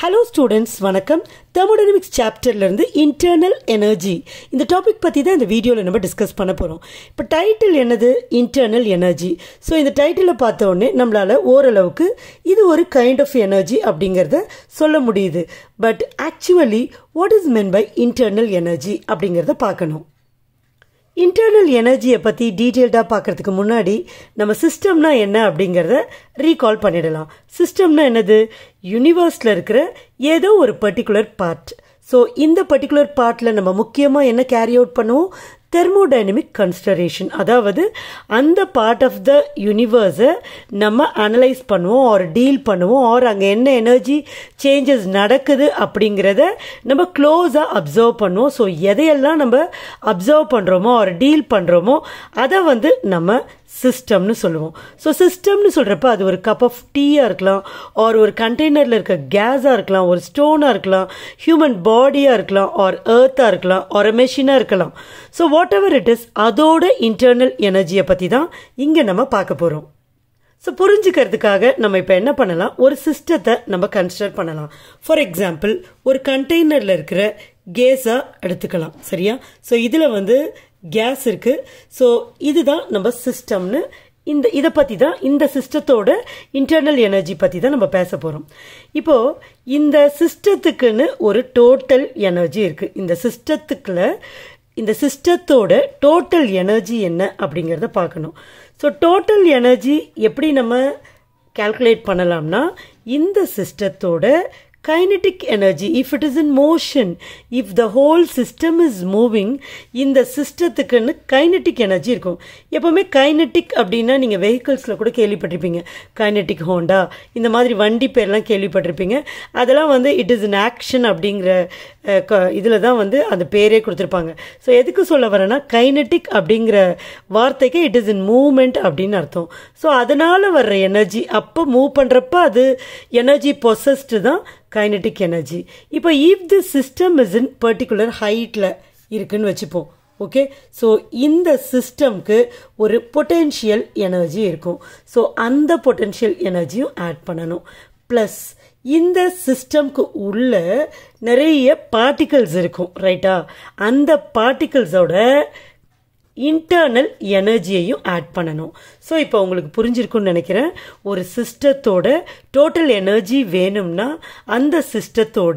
Hello students வணக்கம் thermodynamics சாப்டர்லேருந்து internal energy இந்த டாபிக் பற்றி தான் இந்த வீடியோவில் நம்ம டிஸ்கஸ் பண்ண போகிறோம் இப்போ டைட்டில் என்னது இன்டர்னல் எனர்ஜி ஸோ இந்த டைட்டிலை பார்த்த உடனே நம்மளால் ஓரளவுக்கு இது ஒரு கைண்ட் ஆஃப் எனர்ஜி அப்படிங்கிறத சொல்ல முடியுது but actually what is meant by internal energy அப்படிங்கிறத பார்க்கணும் இன்டர்னல் எனர்ஜியை பற்றி டீட்டெயில்டாக பார்க்குறதுக்கு முன்னாடி நம்ம சிஸ்டம்னா என்ன அப்படிங்கிறத ரீகால் பண்ணிடலாம் சிஸ்டம்னா என்னது யூனிவர்ஸில் இருக்கிற ஏதோ ஒரு பர்டிகுலர் பார்ட் ஸோ இந்த பர்டிகுலர் பார்ட்டில் நம்ம முக்கியமாக என்ன கேரி அவுட் பண்ணுவோம் தெர்மோடைனமிக் கன்ஸ்டரேஷன் அதாவது அந்த பார்ட் ஆஃப் த யூனிவர்ஸை நம்ம அனலைஸ் பண்ணுவோம் ஆர் டீல் பண்ணுவோம் ஆர் அங்கே என்ன எனர்ஜி சேஞ்சஸ் நடக்குது அப்படிங்கிறத நம்ம க்ளோஸாக அப்சர்வ் பண்ணுவோம் ஸோ எதையெல்லாம் நம்ம அப்சர்வ் பண்ணுறோமோ ஆர் டீல் பண்ணுறோமோ அதை வந்து நம்ம சிஸ்டம்னு சொல்லுவோம் ஸோ சிஸ்டம்னு சொல்கிறப்ப அது ஒரு கப் ஆஃப் டீயாக இருக்கலாம் ஆர் ஒரு கண்டெய்னரில் இருக்க கேஸாக இருக்கலாம் ஒரு ஸ்டோனாக இருக்கலாம் ஹியூமன் பாடியாக இருக்கலாம் ஆர் ஏர்த்தாக இருக்கலாம் ஆர் மெஷினாக இருக்கலாம் so whatever it is அதோட இன்டர்னல் எனர்ஜியை பற்றி தான் இங்கே நம்ம பார்க்க போகிறோம் ஸோ புரிஞ்சுக்கிறதுக்காக நம்ம இப்போ என்ன பண்ணலாம் ஒரு சிஸ்டத்தை நம்ம கன்சிடர் பண்ணலாம் ஃபார் எக்ஸாம்பிள் ஒரு கண்டெய்னரில் இருக்கிற கேஸாக எடுத்துக்கலாம் சரியா ஸோ இதில் வந்து கேஸ் இருக்குது ஸோ இதுதான் நம்ம சிஸ்டம்னு இந்த இதை பற்றி தான் இந்த சிஸ்டத்தோட இன்டர்னல் எனர்ஜி பற்றி தான் நம்ம பேச போகிறோம் இப்போது இந்த சிஸ்டத்துக்குன்னு ஒரு டோட்டல் எனர்ஜி இருக்குது இந்த சிஸ்டத்துக்குள்ள இந்த சிஸ்டத்தோட டோட்டல் எனர்ஜி என்ன அப்படிங்கிறத பார்க்கணும் ஸோ டோட்டல் எனர்ஜி எப்படி நம்ம கேல்குலேட் பண்ணலாம்னா இந்த சிஸ்டத்தோட kinetic energy if it is in motion if the whole system is moving இந்த சிஸ்டத்துக்குன்னு கைனட்டிக் எனர்ஜி இருக்கும் எப்போவுமே கைனட்டிக் அப்படின்னா நீங்கள் வெஹிக்கிள்ஸில் கூட கேள்விப்பட்டிருப்பீங்க கைனட்டிக் ஹோண்டா இந்த மாதிரி வண்டி பேர்லாம் கேள்விப்பட்டிருப்பீங்க அதெல்லாம் வந்து இட் இஸ் இன் ஆக்ஷன் அப்படிங்கிற இதில் தான் வந்து அந்த பேரே கொடுத்துருப்பாங்க ஸோ எதுக்கு சொல்ல வரேன்னா கைனட்டிக் அப்படிங்கிற வார்த்தைக்கு இட் இஸ் இன் மூவ்மெண்ட் அப்படின்னு அர்த்தம் ஸோ அதனால் வர்ற எனர்ஜி அப்போ மூவ் பண்ணுறப்ப அது எனர்ஜி பொசஸ்டு தான் கைனட்டிக் எனர்ஜி இப்போ if the system is in particular ஹைட்டில் இருக்குன்னு வச்சுப்போம் ஓகே ஸோ இந்த சிஸ்டம்க்கு ஒரு பொட்டென்ஷியல் எனர்ஜி இருக்கும் ஸோ அந்த பொட்டென்ஷியல் எனர்ஜியும் ஆட் பண்ணணும் ப்ளஸ் இந்த சிஸ்டம்க்கு உள்ள நிறைய பார்ட்டிகல்ஸ் இருக்கும் ரைட்டா அந்த பார்ட்டிகல்ஸோட இன்டர்னல் எனர்ஜியையும் ஆட் பண்ணணும் ஸோ இப்போ உங்களுக்கு புரிஞ்சிருக்குன்னு நினைக்கிறேன் ஒரு சிஸ்டத்தோட டோட்டல் எனர்ஜி வேணும்னா அந்த சிஸ்டத்தோட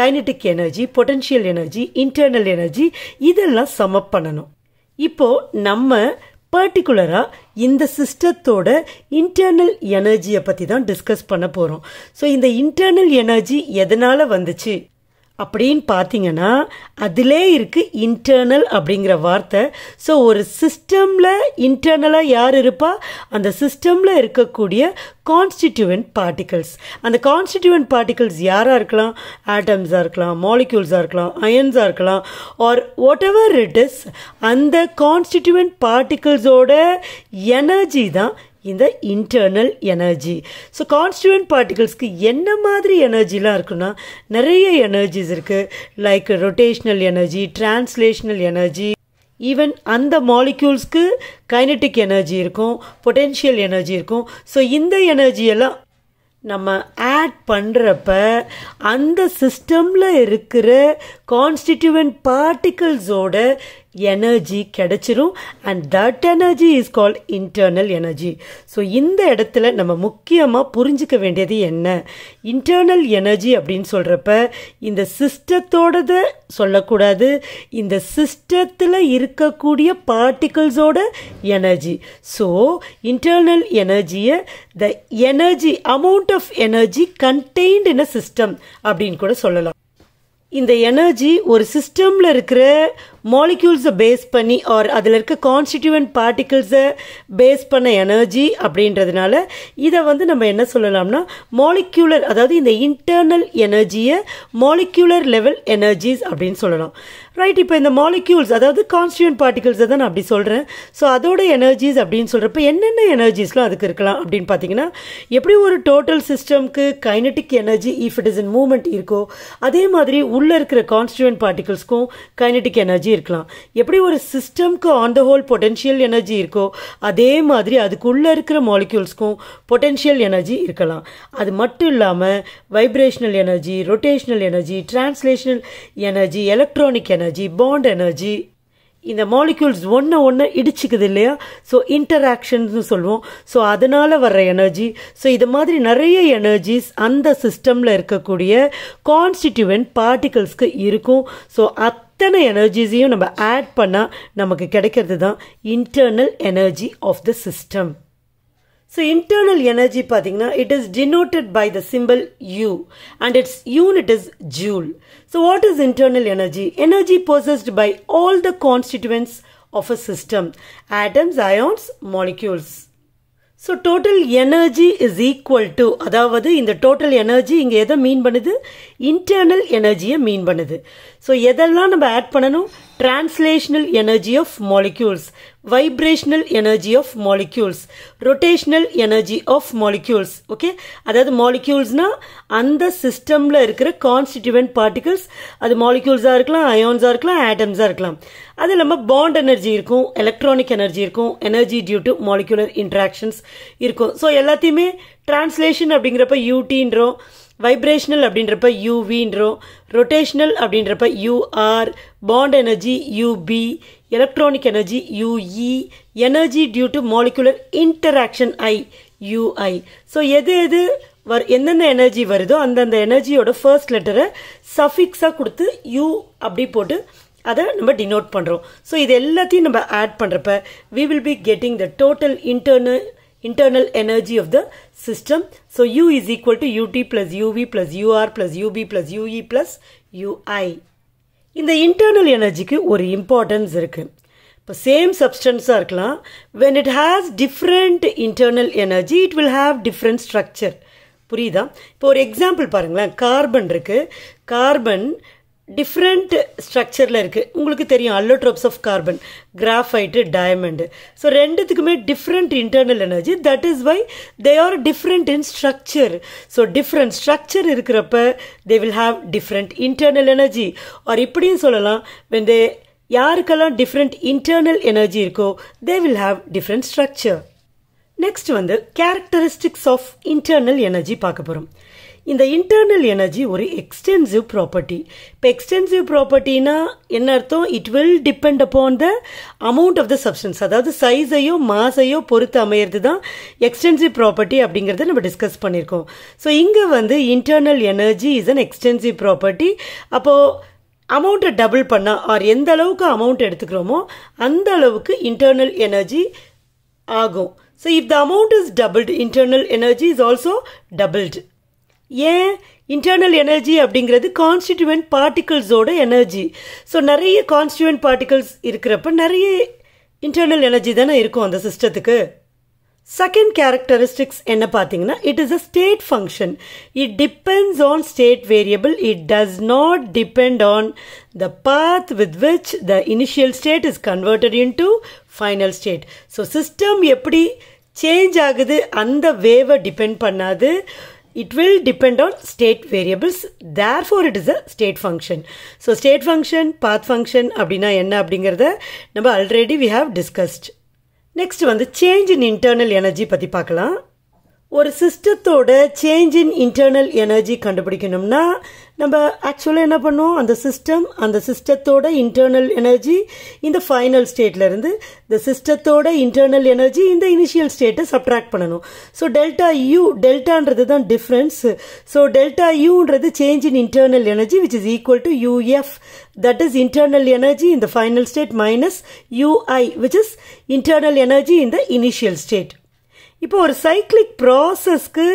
kinetic energy potential energy internal energy இதெல்லாம் சமப் பண்ணணும் இப்போது நம்ம பர்டிகுலராக இந்த சிஸ்டத்தோட இன்டர்னல் எனர்ஜியை பற்றி தான் டிஸ்கஸ் பண்ண போகிறோம் ஸோ இந்த இன்டர்னல் எனர்ஜி எதனால் வந்துச்சு அப்படின்னு பார்த்தீங்கன்னா அதிலே இருக்குது இன்டர்னல் அப்படிங்கிற வார்த்தை ஸோ ஒரு சிஸ்டமில் இன்டர்னலாக யார் இருப்பா அந்த சிஸ்டமில் இருக்கக்கூடிய கான்ஸ்டிடியூவன் பார்ட்டிகல்ஸ் அந்த கான்ஸ்டிடியூவன் பார்ட்டிகல்ஸ் யாராக இருக்கலாம் ஆட்டம்ஸாக இருக்கலாம் மாலிக்யூல்ஸாக இருக்கலாம் அயன்ஸாக இருக்கலாம் ஆர் ஒட் எவர் இட் இஸ் அந்த கான்ஸ்டிடியூவன் பார்ட்டிகல்ஸோட எனர்ஜி தான் இந்த இன்டர்னல் எனர்ஜி ஸோ கான்ஸ்டுவன்ட் பார்ட்டிகல்ஸ்க்கு என்ன மாதிரி எனர்ஜிலாம் இருக்குன்னா நிறைய எனர்ஜிஸ் இருக்குது like rotational energy translational energy even அந்த மாலிக்யூல்ஸ்க்கு கைனட்டிக் எனர்ஜி இருக்கும் பொட்டென்ஷியல் எனர்ஜி இருக்கும் ஸோ இந்த எனர்ஜியெல்லாம் நம்ம ஆட் பண்ணுறப்ப அந்த சிஸ்டமில் இருக்கிற கான்ஸ்டிடியூவன்ட் பார்ட்டிகல்ஸோட எனர்ஜி கிடைச்சிரும் and that energy is called internal energy so இந்த இடத்துல நம்ம முக்கியமாக புரிஞ்சிக்க வேண்டியது என்ன இன்டர்னல் எனர்ஜி அப்படின்னு சொல்கிறப்ப இந்த சிஸ்டத்தோடது சொல்லக்கூடாது இந்த சிஸ்டத்தில் இருக்கக்கூடிய பார்ட்டிகல்ஸோட எனர்ஜி ஸோ இன்டர்னல் எனர்ஜியை the energy amount of energy contained in a system அப்படின்னு கூட சொல்லலாம் இந்த எனர்ஜி ஒரு சிஸ்டமில் இருக்கிற மாலிக்யூல்ஸை பேஸ் பண்ணி ஆர் அதில் இருக்க கான்ஸ்டிடியூவன்ட் பார்ட்டிகிள்ஸை பேஸ் பண்ண எனர்ஜி அப்படின்றதுனால இதை வந்து நம்ம என்ன சொல்லலாம்னா மாலிக்யூலர் அதாவது இந்த இன்டர்னல் எனர்ஜியை மாலிக்யூலர் லெவல் எனர்ஜிஸ் அப்படின்னு சொல்லலாம் ரைட் இப்போ இந்த மாலிக்யூல்ஸ் அதாவது கான்ஸ்டியூன் பார்ட்டிகல்ஸை தான் நான் அப்படி சொல்கிறேன் ஸோ அதோட எனர்ஜிஸ் அப்படின்னு சொல்கிறப்ப என்னென்ன எனர்ஜிஸ்லாம் அதுக்கு இருக்கலாம் அப்படின்னு பார்த்தீங்கன்னா எப்படி ஒரு டோட்டல் சிஸ்டம்க்கு kinetic energy if it is in moment இருக்கோ அதே மாதிரி உள்ளே இருக்கிற கான்ஸ்டியூன் பார்ட்டிகல்ஸ்க்கும் கைனட்டிக் எனர்ஜி இருக்கலாம் எப்படி ஒரு சிஸ்டம்க்கு on the whole potential energy இருக்கோ அதே மாதிரி அதுக்குள்ளே இருக்கிற மாலிக்யூல்ஸ்க்கும் பொட்டென்ஷியல் எனர்ஜி இருக்கலாம் அது மட்டும் இல்லாமல் vibrational energy rotational energy translational energy electronic energy energy bond energy இந்த மாலிக்யூல்ஸ் ஒன்று ஒன்று இடிச்சிக்குது இல்லையா ஸோ இன்டராக்ஷன்ஸ்னு சொல்லுவோம் ஸோ அதனால் வர்ற எனர்ஜி ஸோ இது மாதிரி நிறைய எனர்ஜிஸ் அந்த சிஸ்டமில் இருக்கக்கூடிய கான்ஸ்டிடியூவன் பார்ட்டிகல்ஸ்க்கு இருக்கும் ஸோ அத்தனை எனர்ஜிஸையும் நம்ம ஆட் பண்ணால் நமக்கு கிடைக்கிறது தான் internal energy of the system So internal energy pathina it is denoted by the symbol U and its unit is joule. So what is internal energy? Energy possessed by all the constituents of a system atoms, ions, molecules. So total energy is equal to அதாவது இந்த total energy இங்கே எதை மீன் பண்ணுது internal எனர்ஜியை மீன் பண்ணுது so எதெல்லாம் நம்ம add பண்ணணும் translational energy of molecules vibrational energy of molecules rotational energy of molecules okay அதாவது மாலிக்யூல்ஸ்னால் அந்த சிஸ்டமில் இருக்கிற கான்ஸ்டிடியூவன்ட் பார்ட்டிகல்ஸ் அது மாலிக்யூல்ஸாக இருக்கலாம் அயோன்ஸாக இருக்கலாம் ஆட்டம்ஸாக இருக்கலாம் அது இல்லாமல் பாண்ட் எனர்ஜி இருக்கும் எலக்ட்ரானிக் எனர்ஜி இருக்கும் energy due to molecular interactions இருக்கும் ஸோ எல்லாத்தையுமே டிரான்ஸ்லேஷன் அப்படிங்கிறப்ப யூடின்றோம் வைப்ரேஷனல் அப்படின்றப்ப யூவின்றோம் ரொட்டேஷ்னல் அப்படின்றப்ப U R bond energy U B electronic energy U E energy due to molecular interaction I U I so எது எது வர் எந்தெந்த எனர்ஜி வருதோ அந்தந்த எனர்ஜியோட ஃபர்ஸ்ட் லெட்டரை சஃபிக்ஸாக கொடுத்து யூ அப்படி போட்டு அதை நம்ம டினோட் பண்ணுறோம் ஸோ இது எல்லாத்தையும் நம்ம ஆட் பண்ணுறப்ப we will be getting the total internal internal energy of the system. So U is equal to UT plus UV plus UR plus UB plus UE plus UI. In the internal energy, one importance is same substance are when it has different internal energy it will have different structure puri For example carbon carbon different ஸ்ட்ரக்சரில் இருக்குது உங்களுக்கு தெரியும் allotropes of carbon graphite diamond so ரெண்டுத்துக்குமே different internal energy that is why they are different in structure so different structure இருக்கிறப்ப they will have different internal energy or இப்படியும் சொல்லலாம் when they யாருக்கெல்லாம் different internal energy இருக்கோ they will have different structure next வந்து characteristics of internal energy பார்க்க போகிறோம் இந்த internal energy ஒரு எக்ஸ்டென்சிவ் ப்ராப்பர்ட்டி இப்போ எக்ஸ்டென்சிவ் ப்ராப்பர்ட்டினா என்ன அர்த்தம் it will depend upon the amount of the substance அதாவது சைஸையோ மாசையோ பொறுத்து அமையிறது தான் எக்ஸ்டென்சிவ் ப்ராப்பர்ட்டி அப்படிங்கிறத நம்ம டிஸ்கஸ் பண்ணியிருக்கோம் ஸோ இங்கே வந்து internal energy is an extensive property அப்போது அமௌண்ட்டை டபுள் பண்ணால் ஆர் எந்த அளவுக்கு அமௌண்ட் எடுத்துக்கிறோமோ அந்த அளவுக்கு இன்டர்னல் எனர்ஜி ஆகும் so if the amount is doubled internal energy is also doubled ஏன் இன்டர்னல் எனர்ஜி அப்படிங்கிறது கான்ஸ்டிடியூவன்ட் பார்ட்டிகல்ஸோட எனர்ஜி ஸோ நிறைய கான்ஸ்டிடியூவன்ட் பார்ட்டிகல்ஸ் இருக்கிறப்ப நிறைய இன்டர்னல் எனர்ஜி தானே இருக்கும் அந்த சிஸ்டத்துக்கு செகண்ட் கேரக்டரிஸ்டிக்ஸ் என்ன பார்த்தீங்கன்னா it is a state function it depends on state variable it does not depend on the path with which the initial state is converted in to final state so system எப்படி change ஆகுது அந்த வேவை depend பண்ணாது it will will on state variables therefore it is a state function so state function path function அப்படின்னா என்ன அப்படிங்கிறத நம்ம already we have discussed next வந்து சேஞ்ச் இன் இன்டர்னல் எனர்ஜி பற்றி பார்க்கலாம் ஒரு சிஸ்டத்தோட சேஞ்ச் இன் இன்டர்னல் எனர்ஜி கண்டுபிடிக்கணும்னா நம்ம ஆக்சுவலாக என்ன பண்ணுவோம் அந்த சிஸ்டம் அந்த சிஸ்டத்தோட இன்டர்னல் எனர்ஜி இந்த ஃபைனல் ஸ்டேட்லேருந்து இந்த சிஸ்டத்தோட இன்டர்னல் எனர்ஜி இந்த இனிஷியல் ஸ்டேட்டை சப்ட்ராக்ட் பண்ணணும் ஸோ டெல்டா யூ டெல்டான்றது தான் டிஃப்ரென்ஸ் ஸோ டெல்டா யூன்றது change in internal energy which is equal to U F that is internal energy இந்த final state minus U I which is internal energy இந்த initial state இப்போ ஒரு cyclic ப்ராசஸ்க்கு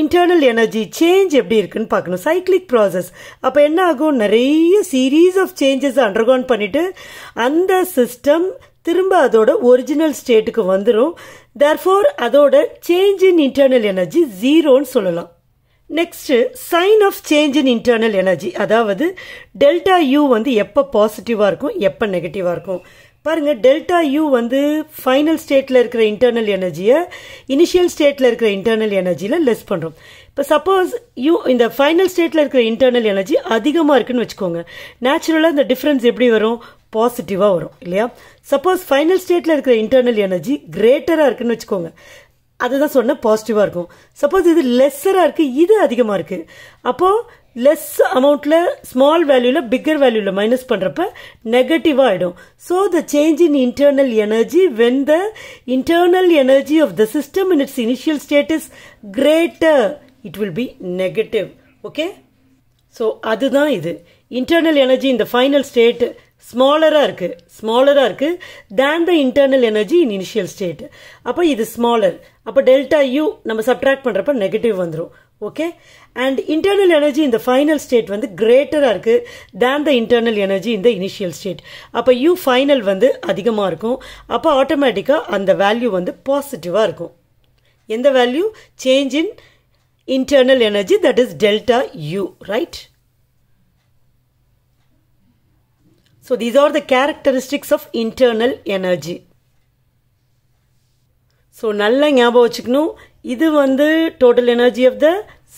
internal energy change எப்படி இருக்குன்னு பார்க்கணும் சைக்ளிக் ப்ராசஸ் அப்போ என்ன ஆகும் நிறைய சீரீஸ் ஆஃப் சேஞ்சஸ் அண்டர்கான் பண்ணிவிட்டு அந்த சிஸ்டம் திரும்ப அதோட ஒரிஜினல் ஸ்டேட்டுக்கு வந்துடும் தர்ஃபோர் அதோட சேஞ்ச் இன் இன்டர்னல் எனர்ஜி ஜீரோன்னு சொல்லலாம் next sign of change in internal energy அதாவது டெல்டா யூ வந்து எப்போ பாசிட்டிவாக இருக்கும் எப்போ நெகட்டிவாக இருக்கும் பாருங்கள் டெல்டா யூ வந்து ஃபைனல் ஸ்டேட்டில் இருக்கிற இன்டர்னல் எனர்ஜியை இனிஷியல் ஸ்டேட்டில் இருக்கிற இன்டர்னல் எனர்ஜியில் லெஸ் பண்ணுறோம் இப்போ சப்போஸ் யூ இந்த ஃபைனல் ஸ்டேட்டில் இருக்கிற இன்டர்னல் எனர்ஜி அதிகமாக இருக்குன்னு வச்சுக்கோங்க நேச்சுரலாக இந்த டிஃப்ரென்ஸ் எப்படி வரும் பாசிட்டிவாக வரும் இல்லையா சப்போஸ் ஃபைனல் ஸ்டேட்டில் இருக்கிற இன்டர்னல் எனர்ஜி கிரேட்டராக இருக்குன்னு வச்சுக்கோங்க அதுதான் சொன்ன பாசிட்டிவாக இருக்கும் சப்போஸ் இது லெஸ்ஸராக இருக்குது இது அதிகமாக இருக்குது அப்போது லெஸ் அமௌண்ட்டில் ஸ்மால் வேல்யூவில் பிக்கர் வேல்யூவில் மைனஸ் பண்ணுறப்ப நெகட்டிவாக ஆகிடும் so the change in internal energy when the internal energy of the system in its initial state is greater it will be negative okay so அதுதான் இது இன்டர்னல் எனர்ஜி இந்த final state ஸ்மாலராக இருக்குது ஸ்மாலராக இருக்குது then the internal energy in initial state அப்போ இது smaller அப்போ டெல்டா யூ நம்ம சப்ட்ராக்ட் பண்ணுறப்ப நெகட்டிவ் வந்துடும் ஓகே அண்ட் இன்டர்னல் எனர்ஜி இந்த ஃபைனல் ஸ்டேட் வந்து கிரேட்டராக இருக்குது தேன் த இன்டர்னல் எனர்ஜி இந்த இனிஷியல் ஸ்டேட் அப்போ யூ ஃபைனல் வந்து அதிகமாக இருக்கும் அப்போ ஆட்டோமேட்டிக்காக அந்த வேல்யூ வந்து பாசிட்டிவாக இருக்கும் எந்த value change in internal energy that is delta U right so these are the characteristics of internal energy so நல்லா ஞாபகம் வச்சுக்கணும் இது வந்து total energy of the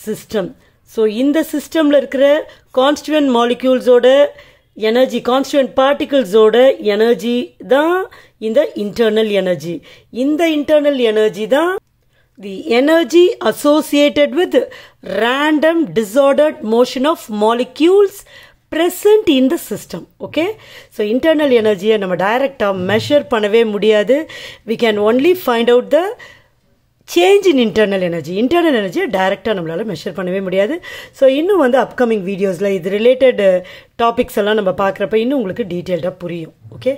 system so இந்த சிஸ்டமில் இருக்கிற கான்ஸ்டுவன்ட் மாலிக்யூல்ஸோட எனர்ஜி கான்ஸ்டுவன்ட் பார்ட்டிகிள்ஸோட எனர்ஜி தான் இந்த இன்டர்னல் எனர்ஜி இந்த இன்டர்னல் எனர்ஜி தான் the energy associated with random disordered motion of molecules present in the system okay so internal எனர்ஜியை நம்ம டைரெக்டாக மெஷர் பண்ணவே முடியாது we can only find out the change in internal energy internal எனர்ஜியை டைரெக்டாக நம்மளால் மெஷர் பண்ணவே முடியாது ஸோ இன்னும் வந்து அப்கமிங் வீடியோஸில் இது ரிலேட்டட் டாபிக்ஸ் uh, எல்லாம் நம்ம பார்க்குறப்ப இன்னும் உங்களுக்கு டீட்டெயில்டாக புரியும் ஓகே